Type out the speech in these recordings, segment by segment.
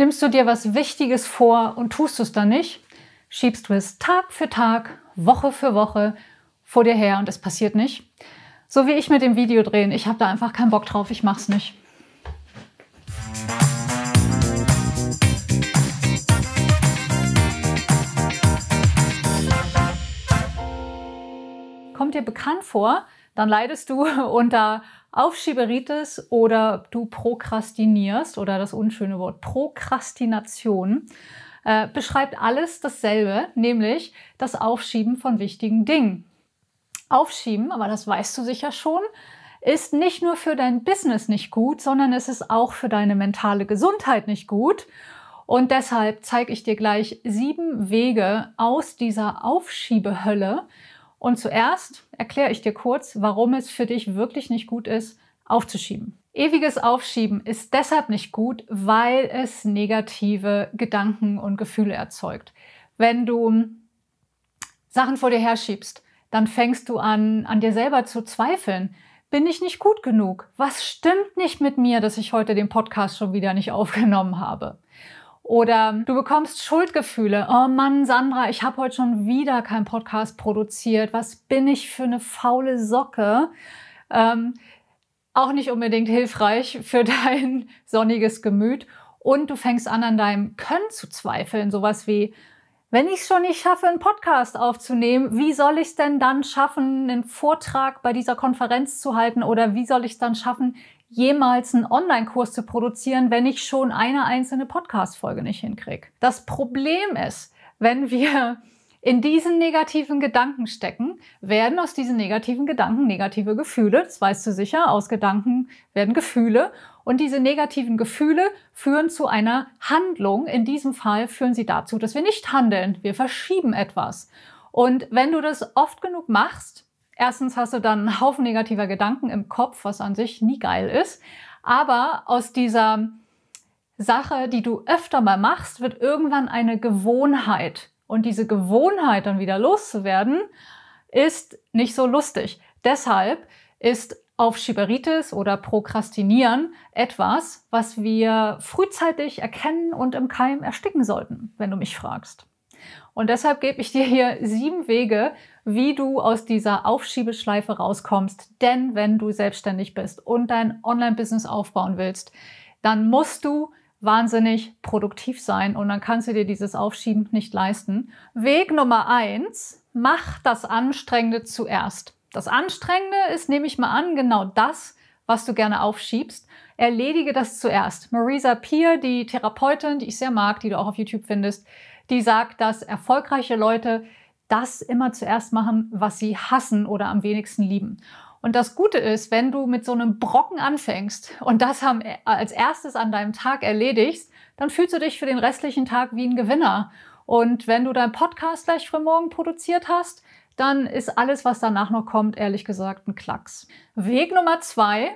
Nimmst du dir was Wichtiges vor und tust es dann nicht, schiebst du es Tag für Tag, Woche für Woche vor dir her und es passiert nicht. So wie ich mit dem Video drehen. Ich habe da einfach keinen Bock drauf, ich mach's nicht. Kommt dir bekannt vor, dann leidest du unter Aufschieberitis oder du prokrastinierst oder das unschöne Wort Prokrastination äh, beschreibt alles dasselbe, nämlich das Aufschieben von wichtigen Dingen. Aufschieben, aber das weißt du sicher schon, ist nicht nur für dein Business nicht gut, sondern es ist auch für deine mentale Gesundheit nicht gut. Und deshalb zeige ich dir gleich sieben Wege aus dieser Aufschiebehölle und zuerst erkläre ich dir kurz, warum es für dich wirklich nicht gut ist, aufzuschieben. Ewiges Aufschieben ist deshalb nicht gut, weil es negative Gedanken und Gefühle erzeugt. Wenn du Sachen vor dir herschiebst, dann fängst du an, an dir selber zu zweifeln. Bin ich nicht gut genug? Was stimmt nicht mit mir, dass ich heute den Podcast schon wieder nicht aufgenommen habe? Oder du bekommst Schuldgefühle. Oh Mann, Sandra, ich habe heute schon wieder keinen Podcast produziert. Was bin ich für eine faule Socke? Ähm, auch nicht unbedingt hilfreich für dein sonniges Gemüt. Und du fängst an, an deinem Können zu zweifeln. Sowas wie, wenn ich es schon nicht schaffe, einen Podcast aufzunehmen, wie soll ich es denn dann schaffen, einen Vortrag bei dieser Konferenz zu halten? Oder wie soll ich es dann schaffen, jemals einen Online-Kurs zu produzieren, wenn ich schon eine einzelne Podcast-Folge nicht hinkriege. Das Problem ist, wenn wir in diesen negativen Gedanken stecken, werden aus diesen negativen Gedanken negative Gefühle. Das weißt du sicher, aus Gedanken werden Gefühle. Und diese negativen Gefühle führen zu einer Handlung. In diesem Fall führen sie dazu, dass wir nicht handeln. Wir verschieben etwas. Und wenn du das oft genug machst, Erstens hast du dann einen Haufen negativer Gedanken im Kopf, was an sich nie geil ist. Aber aus dieser Sache, die du öfter mal machst, wird irgendwann eine Gewohnheit. Und diese Gewohnheit dann wieder loszuwerden, ist nicht so lustig. Deshalb ist auf Aufschieberitis oder Prokrastinieren etwas, was wir frühzeitig erkennen und im Keim ersticken sollten, wenn du mich fragst. Und deshalb gebe ich dir hier sieben Wege, wie du aus dieser Aufschiebeschleife rauskommst. Denn wenn du selbstständig bist und dein Online-Business aufbauen willst, dann musst du wahnsinnig produktiv sein und dann kannst du dir dieses Aufschieben nicht leisten. Weg Nummer eins, mach das Anstrengende zuerst. Das Anstrengende ist, nehme ich mal an, genau das, was du gerne aufschiebst. Erledige das zuerst. Marisa Peer, die Therapeutin, die ich sehr mag, die du auch auf YouTube findest, die sagt, dass erfolgreiche Leute das immer zuerst machen, was sie hassen oder am wenigsten lieben. Und das Gute ist, wenn du mit so einem Brocken anfängst und das als erstes an deinem Tag erledigst, dann fühlst du dich für den restlichen Tag wie ein Gewinner. Und wenn du deinen Podcast gleich früh morgen produziert hast, dann ist alles, was danach noch kommt, ehrlich gesagt ein Klacks. Weg Nummer zwei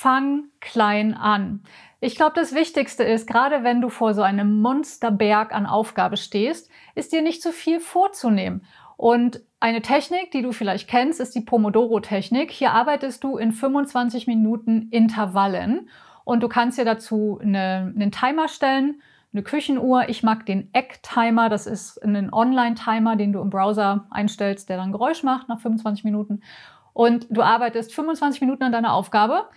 fang klein an. Ich glaube, das Wichtigste ist, gerade wenn du vor so einem Monsterberg an Aufgabe stehst, ist dir nicht zu viel vorzunehmen. Und eine Technik, die du vielleicht kennst, ist die Pomodoro-Technik. Hier arbeitest du in 25 Minuten Intervallen und du kannst dir dazu eine, einen Timer stellen, eine Küchenuhr. Ich mag den Egg-Timer, das ist ein Online-Timer, den du im Browser einstellst, der dann Geräusch macht nach 25 Minuten und du arbeitest 25 Minuten an deiner Aufgabe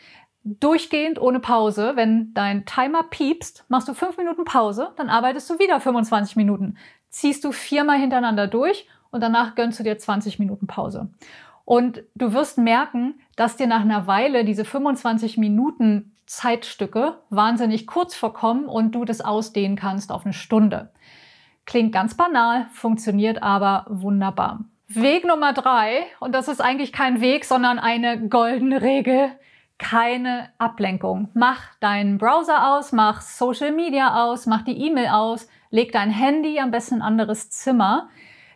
durchgehend ohne Pause. Wenn dein Timer piepst, machst du fünf Minuten Pause, dann arbeitest du wieder 25 Minuten. Ziehst du viermal hintereinander durch und danach gönnst du dir 20 Minuten Pause. Und du wirst merken, dass dir nach einer Weile diese 25 Minuten Zeitstücke wahnsinnig kurz vorkommen und du das ausdehnen kannst auf eine Stunde. Klingt ganz banal, funktioniert aber wunderbar. Weg Nummer drei, und das ist eigentlich kein Weg, sondern eine goldene Regel, keine Ablenkung. Mach deinen Browser aus, mach Social Media aus, mach die E-Mail aus, leg dein Handy am besten in ein anderes Zimmer,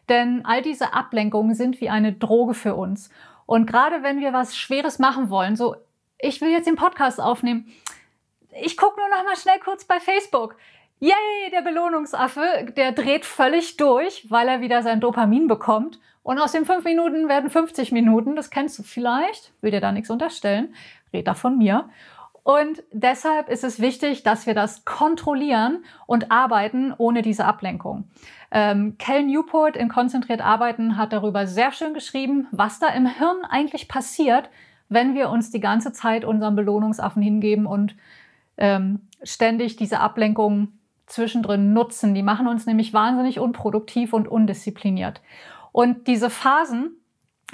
denn all diese Ablenkungen sind wie eine Droge für uns. Und gerade wenn wir was Schweres machen wollen, so ich will jetzt den Podcast aufnehmen, ich gucke nur noch mal schnell kurz bei Facebook. Yay, der Belohnungsaffe, der dreht völlig durch, weil er wieder sein Dopamin bekommt. Und aus den fünf Minuten werden 50 Minuten, das kennst du vielleicht, will dir da nichts unterstellen. Räder von mir. Und deshalb ist es wichtig, dass wir das kontrollieren und arbeiten ohne diese Ablenkung. Ähm, Cal Newport in Konzentriert Arbeiten hat darüber sehr schön geschrieben, was da im Hirn eigentlich passiert, wenn wir uns die ganze Zeit unserem Belohnungsaffen hingeben und ähm, ständig diese Ablenkung zwischendrin nutzen. Die machen uns nämlich wahnsinnig unproduktiv und undiszipliniert. Und diese Phasen,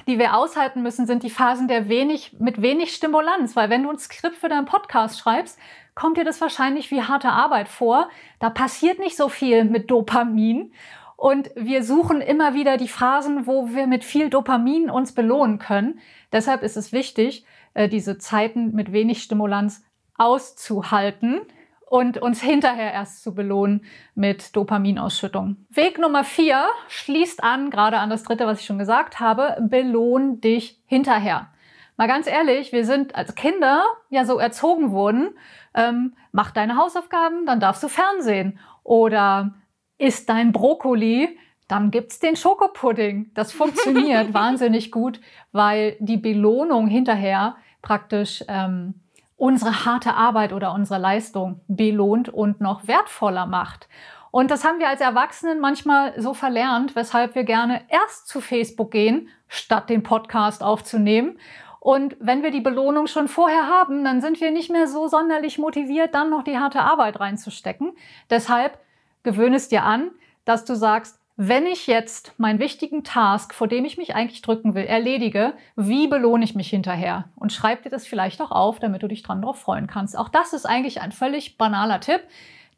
die wir aushalten müssen, sind die Phasen der wenig, mit wenig Stimulanz. Weil wenn du ein Skript für deinen Podcast schreibst, kommt dir das wahrscheinlich wie harte Arbeit vor. Da passiert nicht so viel mit Dopamin. Und wir suchen immer wieder die Phasen, wo wir mit viel Dopamin uns belohnen können. Deshalb ist es wichtig, äh, diese Zeiten mit wenig Stimulanz auszuhalten und uns hinterher erst zu belohnen mit Dopaminausschüttung. Weg Nummer vier schließt an, gerade an das dritte, was ich schon gesagt habe, belohn dich hinterher. Mal ganz ehrlich, wir sind als Kinder ja so erzogen worden, ähm, mach deine Hausaufgaben, dann darfst du Fernsehen. Oder isst dein Brokkoli, dann gibt's den Schokopudding. Das funktioniert wahnsinnig gut, weil die Belohnung hinterher praktisch... Ähm, unsere harte Arbeit oder unsere Leistung belohnt und noch wertvoller macht. Und das haben wir als Erwachsenen manchmal so verlernt, weshalb wir gerne erst zu Facebook gehen, statt den Podcast aufzunehmen. Und wenn wir die Belohnung schon vorher haben, dann sind wir nicht mehr so sonderlich motiviert, dann noch die harte Arbeit reinzustecken. Deshalb gewöhne es dir an, dass du sagst, wenn ich jetzt meinen wichtigen Task, vor dem ich mich eigentlich drücken will, erledige, wie belohne ich mich hinterher? Und schreib dir das vielleicht auch auf, damit du dich dran drauf freuen kannst. Auch das ist eigentlich ein völlig banaler Tipp,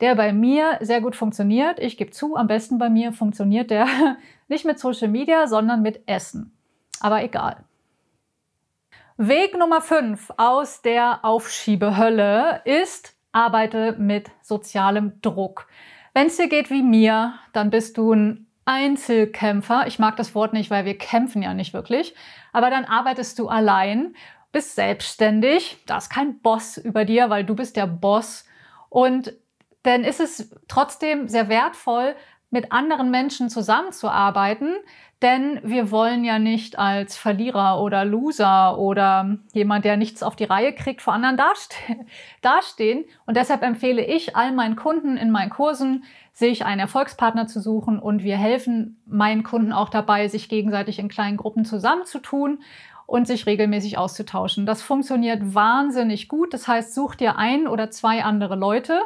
der bei mir sehr gut funktioniert. Ich gebe zu, am besten bei mir funktioniert der nicht mit Social Media, sondern mit Essen. Aber egal. Weg Nummer 5 aus der Aufschiebehölle ist, arbeite mit sozialem Druck. Wenn es dir geht wie mir, dann bist du ein Einzelkämpfer. Ich mag das Wort nicht, weil wir kämpfen ja nicht wirklich. Aber dann arbeitest du allein, bist selbstständig, da ist kein Boss über dir, weil du bist der Boss. Und dann ist es trotzdem sehr wertvoll, mit anderen Menschen zusammenzuarbeiten, denn wir wollen ja nicht als Verlierer oder Loser oder jemand, der nichts auf die Reihe kriegt, vor anderen dastehen. Und deshalb empfehle ich all meinen Kunden in meinen Kursen, sich einen Erfolgspartner zu suchen. Und wir helfen meinen Kunden auch dabei, sich gegenseitig in kleinen Gruppen zusammenzutun und sich regelmäßig auszutauschen. Das funktioniert wahnsinnig gut. Das heißt, sucht ihr ein oder zwei andere Leute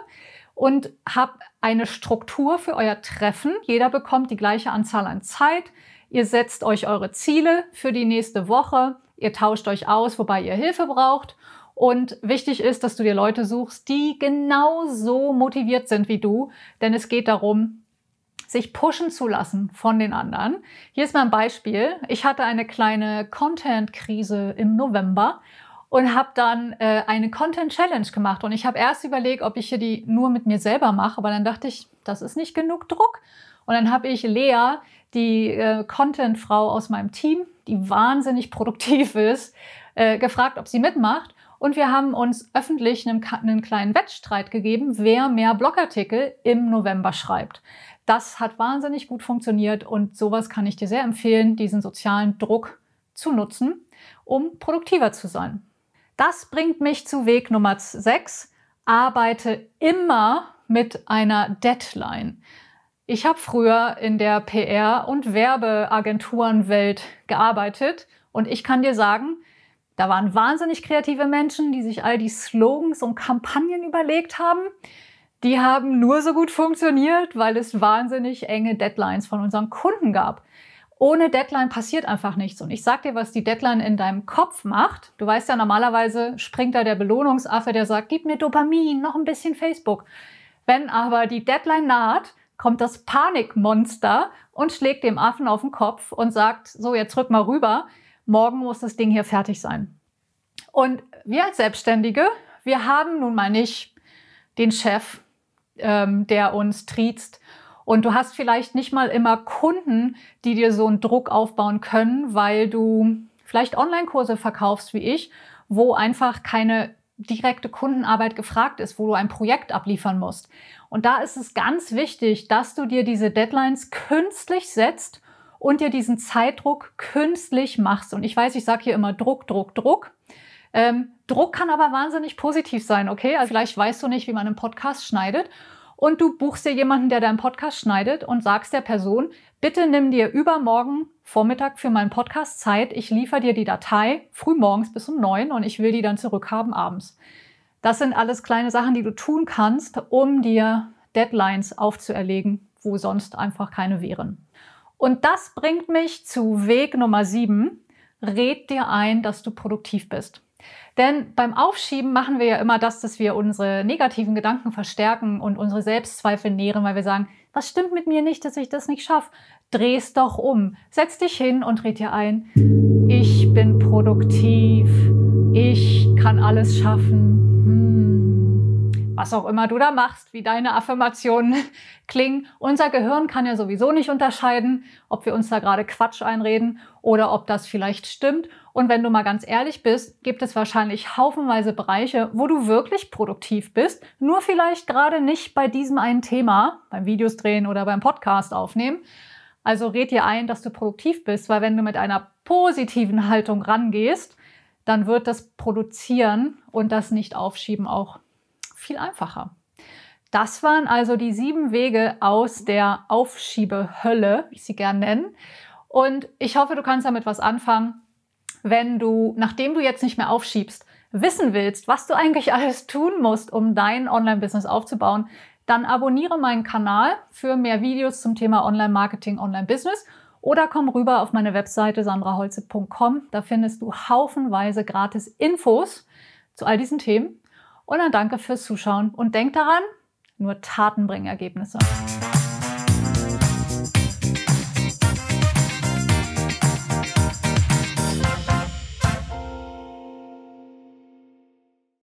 und habt eine Struktur für euer Treffen. Jeder bekommt die gleiche Anzahl an Zeit Ihr setzt euch eure Ziele für die nächste Woche. Ihr tauscht euch aus, wobei ihr Hilfe braucht. Und wichtig ist, dass du dir Leute suchst, die genauso motiviert sind wie du. Denn es geht darum, sich pushen zu lassen von den anderen. Hier ist mal ein Beispiel. Ich hatte eine kleine Content-Krise im November und habe dann äh, eine Content-Challenge gemacht. Und ich habe erst überlegt, ob ich hier die nur mit mir selber mache, aber dann dachte ich, das ist nicht genug Druck. Und dann habe ich Lea, die äh, Content-Frau aus meinem Team, die wahnsinnig produktiv ist, äh, gefragt, ob sie mitmacht. Und wir haben uns öffentlich einen, einen kleinen Wettstreit gegeben, wer mehr Blogartikel im November schreibt. Das hat wahnsinnig gut funktioniert und sowas kann ich dir sehr empfehlen, diesen sozialen Druck zu nutzen, um produktiver zu sein. Das bringt mich zu Weg Nummer 6. Arbeite immer mit einer Deadline. Ich habe früher in der PR- und Werbeagenturenwelt gearbeitet und ich kann dir sagen, da waren wahnsinnig kreative Menschen, die sich all die Slogans und Kampagnen überlegt haben. Die haben nur so gut funktioniert, weil es wahnsinnig enge Deadlines von unseren Kunden gab. Ohne Deadline passiert einfach nichts. Und ich sag dir, was die Deadline in deinem Kopf macht. Du weißt ja, normalerweise springt da der Belohnungsaffe, der sagt, gib mir Dopamin, noch ein bisschen Facebook. Wenn aber die Deadline naht, kommt das Panikmonster und schlägt dem Affen auf den Kopf und sagt, so jetzt rück mal rüber, morgen muss das Ding hier fertig sein. Und wir als Selbstständige, wir haben nun mal nicht den Chef, ähm, der uns triezt. Und du hast vielleicht nicht mal immer Kunden, die dir so einen Druck aufbauen können, weil du vielleicht Online-Kurse verkaufst wie ich, wo einfach keine direkte Kundenarbeit gefragt ist, wo du ein Projekt abliefern musst. Und da ist es ganz wichtig, dass du dir diese Deadlines künstlich setzt und dir diesen Zeitdruck künstlich machst. Und ich weiß, ich sage hier immer Druck, Druck, Druck. Ähm, Druck kann aber wahnsinnig positiv sein, okay? Also vielleicht weißt du nicht, wie man einen Podcast schneidet und du buchst dir jemanden, der deinen Podcast schneidet und sagst der Person, bitte nimm dir übermorgen Vormittag für meinen Podcast Zeit. Ich liefere dir die Datei frühmorgens bis um neun und ich will die dann zurückhaben abends. Das sind alles kleine Sachen, die du tun kannst, um dir Deadlines aufzuerlegen, wo sonst einfach keine wären. Und das bringt mich zu Weg Nummer sieben. Red dir ein, dass du produktiv bist. Denn beim Aufschieben machen wir ja immer das, dass wir unsere negativen Gedanken verstärken und unsere Selbstzweifel nähren, weil wir sagen, was stimmt mit mir nicht, dass ich das nicht schaffe? Dreh's doch um. Setz dich hin und red dir ein. Ich bin produktiv. Ich kann alles schaffen was auch immer du da machst, wie deine Affirmationen klingen. Unser Gehirn kann ja sowieso nicht unterscheiden, ob wir uns da gerade Quatsch einreden oder ob das vielleicht stimmt. Und wenn du mal ganz ehrlich bist, gibt es wahrscheinlich haufenweise Bereiche, wo du wirklich produktiv bist, nur vielleicht gerade nicht bei diesem einen Thema, beim Videos drehen oder beim Podcast aufnehmen. Also red dir ein, dass du produktiv bist, weil wenn du mit einer positiven Haltung rangehst, dann wird das Produzieren und das Nicht-Aufschieben auch viel einfacher. Das waren also die sieben Wege aus der Aufschiebehölle, wie ich sie gerne nennen. Und ich hoffe, du kannst damit was anfangen, wenn du, nachdem du jetzt nicht mehr aufschiebst, wissen willst, was du eigentlich alles tun musst, um dein Online-Business aufzubauen, dann abonniere meinen Kanal für mehr Videos zum Thema Online-Marketing, Online-Business oder komm rüber auf meine Webseite sandraholze.com. Da findest du haufenweise gratis Infos zu all diesen Themen und dann danke fürs Zuschauen und denkt daran, nur Taten bringen Ergebnisse.